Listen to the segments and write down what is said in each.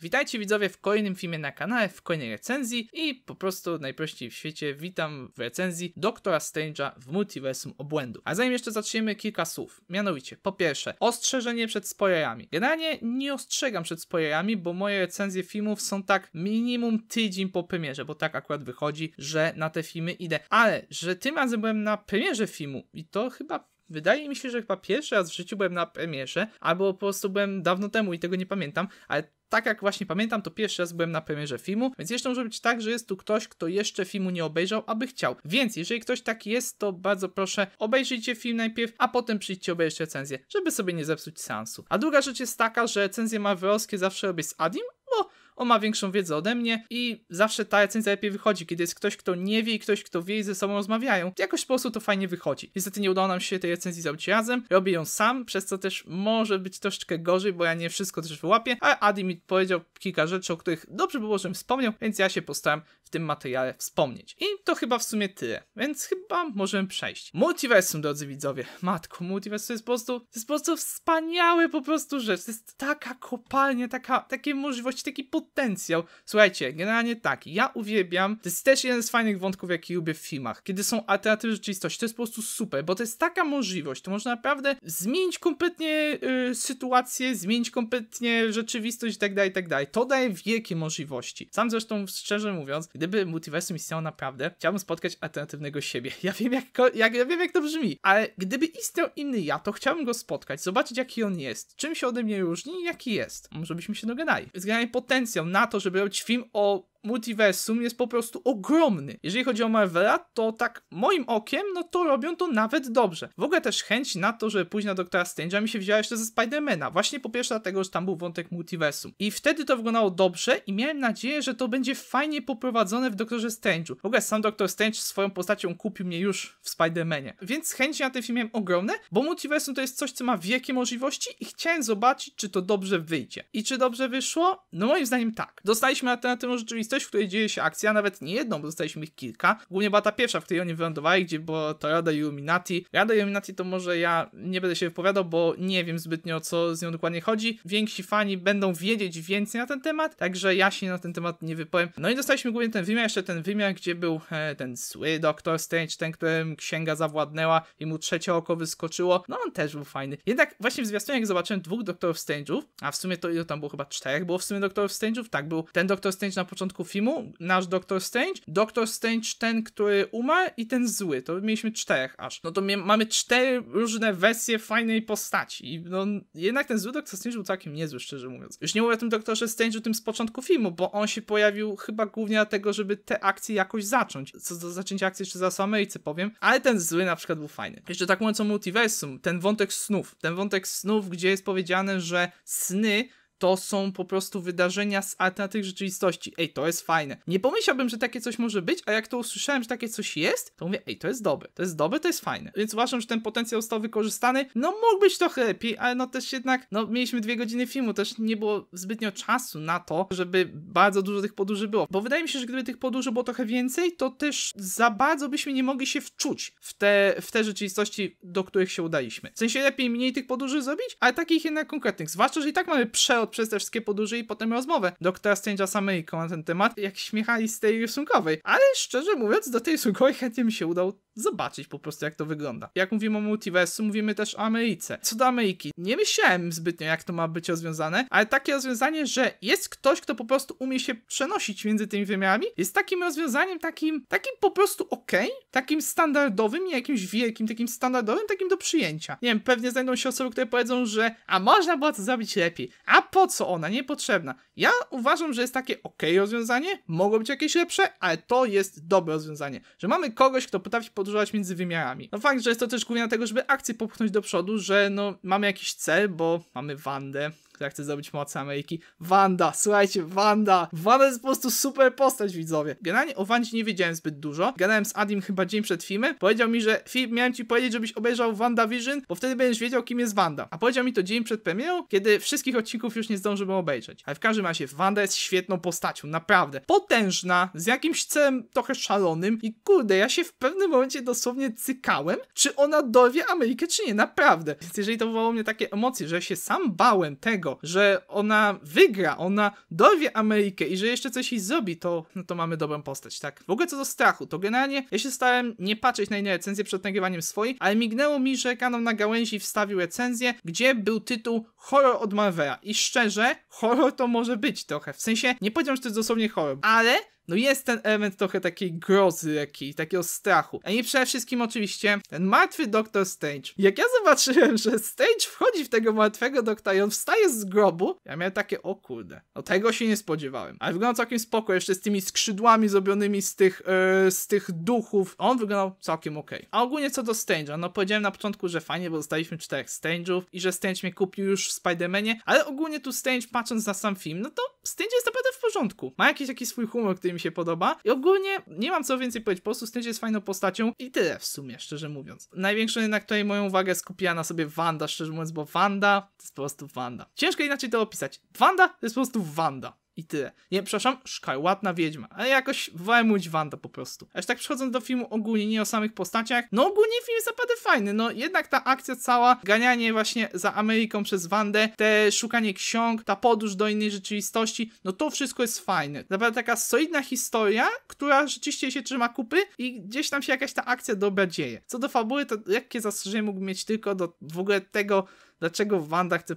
Witajcie widzowie w kolejnym filmie na kanale, w kolejnej recenzji i po prostu najprościej w świecie witam w recenzji Doktora Strange'a w multiversum obłędu. A zanim jeszcze zaczniemy kilka słów, mianowicie po pierwsze ostrzeżenie przed spoilerami. Generalnie nie ostrzegam przed spoilerami, bo moje recenzje filmów są tak minimum tydzień po premierze, bo tak akurat wychodzi, że na te filmy idę. Ale, że tym razem byłem na premierze filmu i to chyba Wydaje mi się, że chyba pierwszy raz w życiu byłem na premierze, albo po prostu byłem dawno temu i tego nie pamiętam, ale tak jak właśnie pamiętam, to pierwszy raz byłem na premierze filmu, więc jeszcze może być tak, że jest tu ktoś, kto jeszcze filmu nie obejrzał, aby chciał. Więc jeżeli ktoś taki jest, to bardzo proszę, obejrzyjcie film najpierw, a potem przyjdźcie obejrzeć recenzję, żeby sobie nie zepsuć seansu. A druga rzecz jest taka, że recenzje marvelowskie zawsze robię z Adim, bo on ma większą wiedzę ode mnie i zawsze ta recenzja lepiej wychodzi, kiedy jest ktoś, kto nie wie i ktoś, kto wie i ze sobą rozmawiają. Jakoś po prostu to fajnie wychodzi. Niestety nie udało nam się tej recenzji zrobić razem, robię ją sam, przez co też może być troszeczkę gorzej, bo ja nie wszystko też wyłapię, ale Adi mi powiedział kilka rzeczy, o których dobrze było, żebym wspomniał, więc ja się postaram w tym materiale wspomnieć. I to chyba w sumie tyle, więc chyba możemy przejść. Multiversum, drodzy widzowie. Matko, Multiversum jest po prostu, jest po prostu wspaniałe po prostu rzecz. To jest taka kopalnia, taka, takie możliwości, taki potencjał potencjał. Słuchajcie, generalnie tak, ja uwielbiam, to jest też jeden z fajnych wątków, jaki lubię w filmach, kiedy są alternatywy rzeczywistości, to jest po prostu super, bo to jest taka możliwość, to można naprawdę zmienić kompletnie y, sytuację, zmienić kompletnie rzeczywistość tak dalej, tak dalej. To daje wielkie możliwości. Sam zresztą, szczerze mówiąc, gdyby multiversum istniało naprawdę, chciałbym spotkać alternatywnego siebie. Ja wiem, jak, jak, ja wiem, jak to brzmi, ale gdyby istniał inny ja, to chciałbym go spotkać, zobaczyć, jaki on jest, czym się ode mnie różni i jaki jest. Może byśmy się dogadali. Jest potencjał na to, żeby robić film o multiversum jest po prostu ogromny. Jeżeli chodzi o Marvela, to tak moim okiem, no to robią to nawet dobrze. W ogóle też chęć na to, żeby pójść na Doktora Strange'a mi się wzięła jeszcze ze Spidermana. Właśnie po pierwsze dlatego, że tam był wątek multiversum. I wtedy to wyglądało dobrze i miałem nadzieję, że to będzie fajnie poprowadzone w Doktorze Strange'u. W ogóle sam Doktor Strange swoją postacią kupił mnie już w Spidermanie. Więc chęć na ten film miałem ogromne, bo multiversum to jest coś, co ma wielkie możliwości i chciałem zobaczyć, czy to dobrze wyjdzie. I czy dobrze wyszło? No moim zdaniem tak. Dostaliśmy na alternatywną rzeczywistość, też, w której dzieje się akcja, nawet nie jedną, bo dostaliśmy ich kilka. Głównie była ta pierwsza, w której oni wylądowali, gdzie była to Rada Illuminati. Rada Illuminati to może ja nie będę się wypowiadał, bo nie wiem zbytnio, co z nią dokładnie chodzi. Więksi fani będą wiedzieć więcej na ten temat, także ja się na ten temat nie wypowiem. No i dostaliśmy głównie ten wymiar, jeszcze ten wymiar, gdzie był e, ten zły Doktor Strange, ten, którym księga zawładnęła i mu trzecie oko wyskoczyło. No on też był fajny. Jednak właśnie w zwiastunie, jak zobaczyłem dwóch Doktorów Strange'ów, a w sumie to ile tam było, chyba czterech było w sumie Doktorów Strange'ów, tak, był ten Doktor Strange na początku filmu, nasz Doctor Strange, Doctor Strange ten, który umarł i ten zły, to mieliśmy czterech aż. No to mamy cztery różne wersje fajnej postaci i no, jednak ten zły Doctor Strange był całkiem niezły, szczerze mówiąc. Już nie mówię o tym Doktorze Strange'u tym z początku filmu, bo on się pojawił chyba głównie dlatego, żeby te akcje jakoś zacząć. Co do zaczęcia akcji jeszcze za Ameryce powiem, ale ten zły na przykład był fajny. Jeszcze tak mówiąc o multiversum, ten wątek snów, ten wątek snów, gdzie jest powiedziane, że sny to są po prostu wydarzenia z alternatywnych rzeczywistości. Ej, to jest fajne. Nie pomyślałbym, że takie coś może być, a jak to usłyszałem, że takie coś jest, to mówię, ej, to jest dobre. To jest dobre, to jest fajne. Więc uważam, że ten potencjał został wykorzystany. No, mógł być trochę lepiej, ale no też jednak, no, mieliśmy dwie godziny filmu, też nie było zbytnio czasu na to, żeby bardzo dużo tych podróży było. Bo wydaje mi się, że gdyby tych podróży było trochę więcej, to też za bardzo byśmy nie mogli się wczuć w te, w te rzeczywistości, do których się udaliśmy. W sensie lepiej mniej tych podróży zrobić, ale takich jednak konkretnych. Zwłaszcza, że i tak mamy przelot przez te wszystkie podróże i potem rozmowę doktora Strange'a z Ameryką na ten temat, jak śmiechali z tej rysunkowej. Ale szczerze mówiąc, do tej rysunkowej chętnie mi się udał zobaczyć po prostu, jak to wygląda. Jak mówimy o multiversum, mówimy też o Ameryce. Co do Ameryki, nie myślałem zbytnio, jak to ma być rozwiązane, ale takie rozwiązanie, że jest ktoś, kto po prostu umie się przenosić między tymi wymiarami, jest takim rozwiązaniem takim, takim po prostu ok, takim standardowym, nie jakimś wielkim, takim standardowym, takim do przyjęcia. Nie wiem, pewnie znajdą się osoby, które powiedzą, że a można było to zrobić lepiej, a po co ona, niepotrzebna. Ja uważam, że jest takie ok rozwiązanie, mogło być jakieś lepsze, ale to jest dobre rozwiązanie, że mamy kogoś, kto potrafi podróżować między wymiarami. No fakt, że jest to też głównie dlatego, żeby akcję popchnąć do przodu, że no mamy jakiś cel, bo mamy Wandę, która chce zrobić moc Ameryki. Wanda, słuchajcie, Wanda! Wanda jest po prostu super postać, widzowie. Generalnie o Wandzie nie wiedziałem zbyt dużo. Gadałem z Adim chyba dzień przed filmem. Powiedział mi, że film miałem ci powiedzieć, żebyś obejrzał WandaVision, bo wtedy będziesz wiedział, kim jest Wanda. A powiedział mi to dzień przed premierą, kiedy wszystkich odcinków już nie zdążyłem obejrzeć. Ale w każdym razie, Wanda jest świetną postacią, naprawdę. Potężna, z jakimś celem trochę szalonym i kurde, ja się w pewnym momencie dosłownie cykałem, czy ona dowie Amerykę, czy nie, naprawdę. Więc jeżeli to wywołało mnie takie emocje, że się sam bałem tego, tego, że ona wygra, ona dowie Amerykę i że jeszcze coś jej zrobi, to, no to mamy dobrą postać, tak? W ogóle co do strachu, to generalnie ja się starałem nie patrzeć na inne recenzje przed nagrywaniem swojej, ale mignęło mi, że kanon na gałęzi wstawił recenzję, gdzie był tytuł Horror od Marvela i szczerze, horror to może być trochę, w sensie nie powiedziałem, że to jest dosłownie horror, ale no jest ten element trochę takiej grozy jakiej, takiego strachu. A nie przede wszystkim oczywiście ten martwy doktor Stage. Jak ja zobaczyłem, że Stage wchodzi w tego martwego doktora i on wstaje z grobu, ja miałem takie, o kurde, no tego się nie spodziewałem. Ale wyglądał całkiem spoko, jeszcze z tymi skrzydłami zrobionymi z tych, yy, z tych duchów. On wyglądał całkiem ok. A ogólnie co do Strange'a, no powiedziałem na początku, że fajnie, bo dostaliśmy czterech Strange'ów i że Stage mnie kupił już w Spider-Manie, ale ogólnie tu Stage, patrząc na sam film, no to Stędzie jest naprawdę w porządku. Ma jakiś taki swój humor, który mi się podoba i ogólnie nie mam co więcej powiedzieć, po prostu Stędzie jest fajną postacią i tyle w sumie, szczerze mówiąc. Największą jednak tutaj moją uwagę skupiła na sobie Wanda, szczerze mówiąc, bo Wanda to jest po prostu Wanda. Ciężko inaczej to opisać. Wanda to jest po prostu Wanda. I tyle. Nie, przepraszam, ładna Wiedźma. Ale jakoś wolałem mówić Wanda po prostu. Aż tak przechodząc do filmu ogólnie, nie o samych postaciach, no ogólnie film jest naprawdę fajny, no jednak ta akcja cała, ganianie właśnie za Ameryką przez Wandę, te szukanie ksiąg, ta podróż do innej rzeczywistości, no to wszystko jest fajne. Naprawdę taka solidna historia, która rzeczywiście się trzyma kupy i gdzieś tam się jakaś ta akcja dobra dzieje. Co do fabuły, to lekkie zastrzeżenie mógłbym mieć tylko do w ogóle tego, dlaczego Wanda chce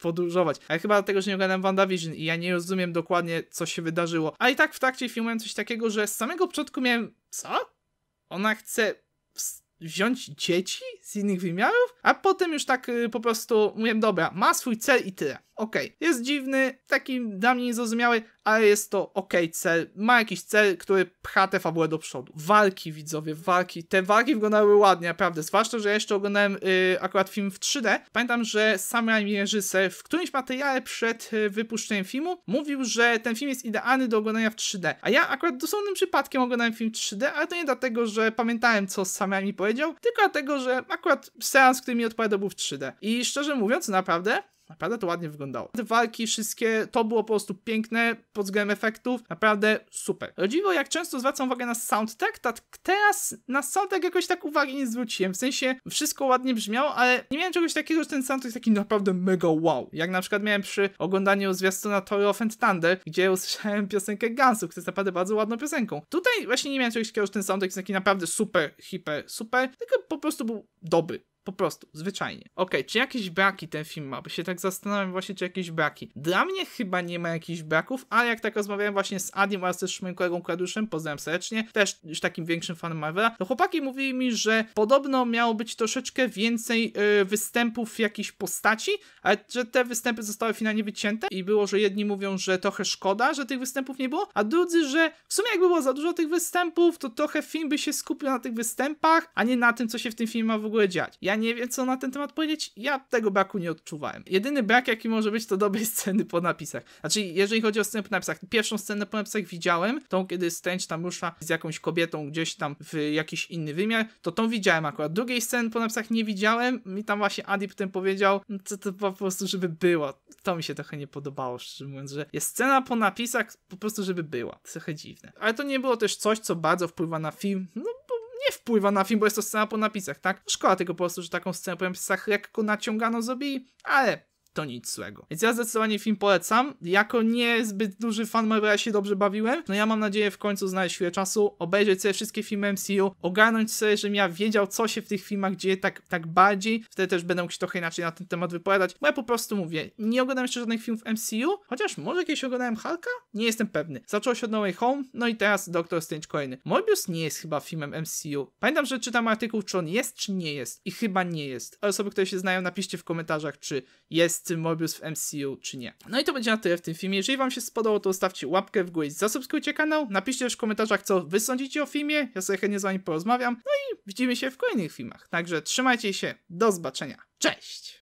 podróżować. Ale chyba dlatego, że nie oglądam WandaVision i ja nie rozumiem dokładnie, co się wydarzyło. A i tak w trakcie filmowałem coś takiego, że z samego początku miałem, co? Ona chce wziąć dzieci z innych wymiarów? A potem już tak y, po prostu mówiłem, dobra, ma swój cel i tyle ok. Jest dziwny, taki dla mnie niezrozumiały, ale jest to ok cel. Ma jakiś cel, który pcha tę fabułę do przodu. Walki widzowie, walki. Te walki wyglądały ładnie, naprawdę. Zwłaszcza, że ja jeszcze oglądałem yy, akurat film w 3D. Pamiętam, że sam reżyser w którymś materiale przed y, wypuszczeniem filmu mówił, że ten film jest idealny do oglądania w 3D. A ja akurat dosłownym przypadkiem oglądałem film w 3D, ale to nie dlatego, że pamiętałem, co sam mi powiedział, tylko dlatego, że akurat seans, który mi odpowiadał był w 3D. I szczerze mówiąc, naprawdę, Naprawdę to ładnie wyglądało. Te walki wszystkie, to było po prostu piękne pod względem efektów, naprawdę super. Rodziwo jak często zwracam uwagę na soundtrack, tak teraz na soundtrack jakoś tak uwagi nie zwróciłem, w sensie wszystko ładnie brzmiało, ale nie miałem czegoś takiego, że ten soundtrack jest taki naprawdę mega wow. Jak na przykład miałem przy oglądaniu zwiastuna Tory of and Thunder, gdzie usłyszałem piosenkę Gansu, która jest naprawdę bardzo ładną piosenką. Tutaj właśnie nie miałem czegoś takiego, że ten soundtrack jest taki naprawdę super, hiper, super, tylko po prostu był dobry po prostu, zwyczajnie. Okej, okay, czy jakieś braki ten film ma? Bo się tak zastanawiam właśnie, czy jakieś braki. Dla mnie chyba nie ma jakichś braków, ale jak tak rozmawiałem właśnie z Adim oraz też moim kolegą Kraduszem, pozdrawiam serdecznie, też już takim większym fanem Marvela, to chłopaki mówili mi, że podobno miało być troszeczkę więcej yy, występów jakichś postaci, ale że te występy zostały finalnie wycięte i było, że jedni mówią, że trochę szkoda, że tych występów nie było, a drudzy, że w sumie jak było za dużo tych występów, to trochę film by się skupił na tych występach, a nie na tym, co się w tym filmie ma w ogóle dziać. Ja ja nie wiem, co na ten temat powiedzieć. Ja tego braku nie odczuwałem. Jedyny brak, jaki może być, to dobrej sceny po napisach. Znaczy, jeżeli chodzi o scenę po napisach, pierwszą scenę po napisach widziałem, tą, kiedy Stench tam rusza z jakąś kobietą gdzieś tam w jakiś inny wymiar, to tą widziałem akurat. Drugiej sceny po napisach nie widziałem. Mi tam właśnie Adip ten powiedział, mm, co to po prostu, żeby było. To mi się trochę nie podobało, szczerze mówiąc, że jest scena po napisach po prostu, żeby była. Trochę dziwne. Ale to nie było też coś, co bardzo wpływa na film. No, nie wpływa na film, bo jest to scena po napisach, tak? Szkoda tego po prostu, że taką scenę po napisach lekko naciągano z ale to nic złego. Więc ja zdecydowanie film polecam. Jako niezbyt duży fan Marvela ja się dobrze bawiłem. No ja mam nadzieję w końcu znaleźć chwilę czasu, obejrzeć sobie wszystkie filmy MCU, ogarnąć sobie, żebym ja wiedział, co się w tych filmach dzieje tak, tak bardziej. Wtedy też będę mógł się trochę inaczej na ten temat wypowiadać, bo ja po prostu mówię, nie oglądam jeszcze żadnych filmów MCU, chociaż może kiedyś oglądałem Hulka? Nie jestem pewny. Zaczął się od No Way Home, no i teraz Doctor Strange kolejny. Morbius nie jest chyba filmem MCU. Pamiętam, że czytam artykuł, czy on jest, czy nie jest. I chyba nie jest. Ale osoby, które się znają, napiszcie w komentarzach, czy jest czy Morbius w MCU, czy nie. No i to będzie na tyle w tym filmie. Jeżeli wam się spodobało, to zostawcie łapkę w górę i zasubskrybujcie kanał. Napiszcie też w komentarzach, co wy sądzicie o filmie. Ja sobie chętnie z wami porozmawiam. No i widzimy się w kolejnych filmach. Także trzymajcie się. Do zobaczenia. Cześć!